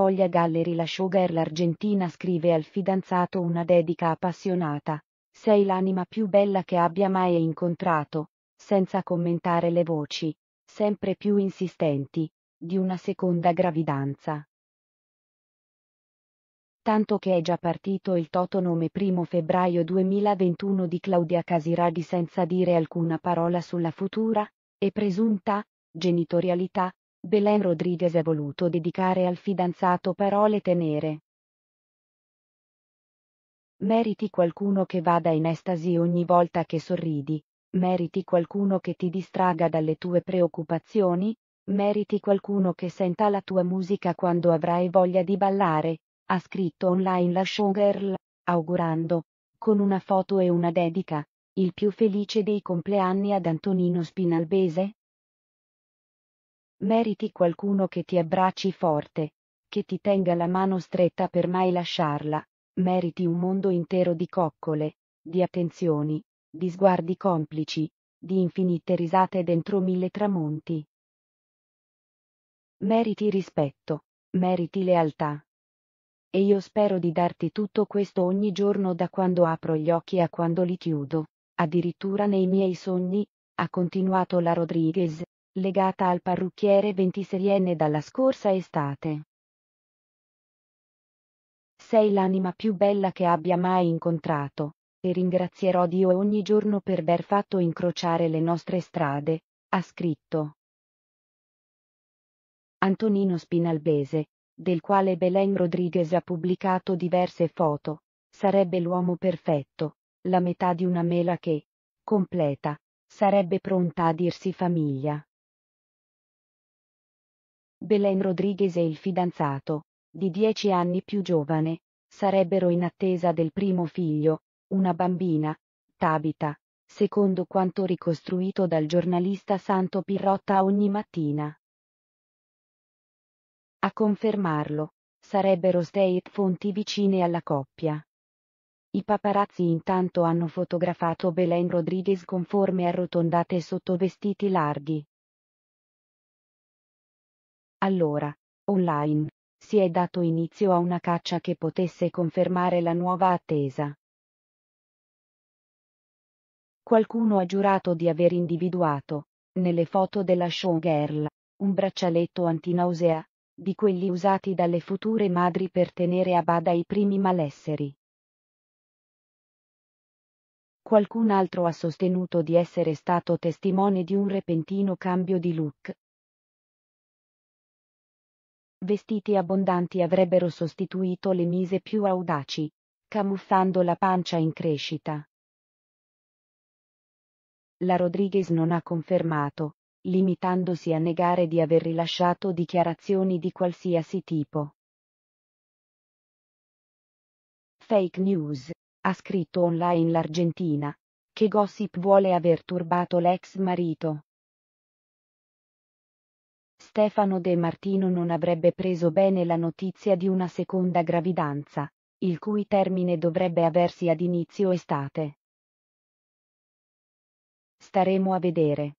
Foglia Gallery la showgirl argentina scrive al fidanzato una dedica appassionata. Sei l'anima più bella che abbia mai incontrato, senza commentare le voci, sempre più insistenti, di una seconda gravidanza. Tanto che è già partito il totonome 1 febbraio 2021 di Claudia Casiraghi senza dire alcuna parola sulla futura, e presunta, genitorialità, Belen Rodriguez ha voluto dedicare al fidanzato parole tenere. Meriti qualcuno che vada in estasi ogni volta che sorridi, meriti qualcuno che ti distraga dalle tue preoccupazioni, meriti qualcuno che senta la tua musica quando avrai voglia di ballare, ha scritto online la showgirl, augurando, con una foto e una dedica, il più felice dei compleanni ad Antonino Spinalbese, Meriti qualcuno che ti abbracci forte, che ti tenga la mano stretta per mai lasciarla, meriti un mondo intero di coccole, di attenzioni, di sguardi complici, di infinite risate dentro mille tramonti. Meriti rispetto, meriti lealtà. E io spero di darti tutto questo ogni giorno da quando apro gli occhi a quando li chiudo, addirittura nei miei sogni, ha continuato la Rodriguez, legata al parrucchiere 26enne dalla scorsa estate. Sei l'anima più bella che abbia mai incontrato, e ringrazierò Dio ogni giorno per aver fatto incrociare le nostre strade, ha scritto. Antonino Spinalbese, del quale Belen Rodriguez ha pubblicato diverse foto, sarebbe l'uomo perfetto, la metà di una mela che, completa, sarebbe pronta a dirsi famiglia. Belen Rodriguez e il fidanzato, di dieci anni più giovane, sarebbero in attesa del primo figlio, una bambina, Tabita, secondo quanto ricostruito dal giornalista Santo Pirrotta ogni mattina. A confermarlo, sarebbero state fonti vicine alla coppia. I paparazzi intanto hanno fotografato Belen Rodriguez con forme arrotondate sotto vestiti larghi, allora, online, si è dato inizio a una caccia che potesse confermare la nuova attesa. Qualcuno ha giurato di aver individuato, nelle foto della showgirl, un braccialetto antinausea, di quelli usati dalle future madri per tenere a bada i primi malesseri. Qualcun altro ha sostenuto di essere stato testimone di un repentino cambio di look, Vestiti abbondanti avrebbero sostituito le mise più audaci, camuffando la pancia in crescita. La Rodriguez non ha confermato, limitandosi a negare di aver rilasciato dichiarazioni di qualsiasi tipo. Fake news, ha scritto online l'Argentina, che Gossip vuole aver turbato l'ex marito. Stefano De Martino non avrebbe preso bene la notizia di una seconda gravidanza, il cui termine dovrebbe aversi ad inizio estate. Staremo a vedere.